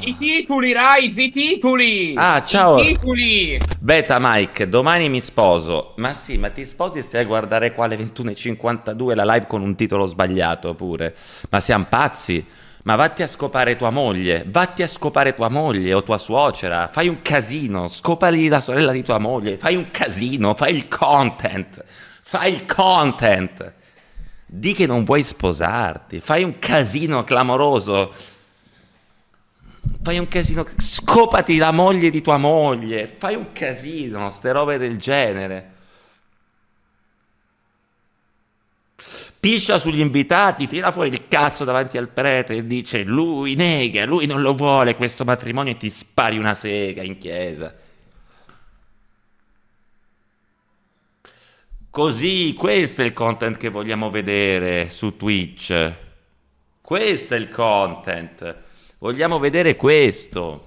I titoli, Raiz, i titoli! Ah, ciao! I titoli! Beta Mike, domani mi sposo. Ma sì, ma ti sposi e stai a guardare qua alle 21.52 la live con un titolo sbagliato pure. Ma siamo pazzi! Ma vatti a scopare tua moglie, vatti a scopare tua moglie o tua suocera, fai un casino, scopali la sorella di tua moglie, fai un casino, fai il content, fai il content. Di che non vuoi sposarti, fai un casino clamoroso fai un casino, scopati la moglie di tua moglie, fai un casino, ste robe del genere. Piscia sugli invitati, tira fuori il cazzo davanti al prete e dice lui nega, lui non lo vuole questo matrimonio e ti spari una sega in chiesa. Così, questo è il content che vogliamo vedere su Twitch. Questo è il content. Vogliamo vedere questo.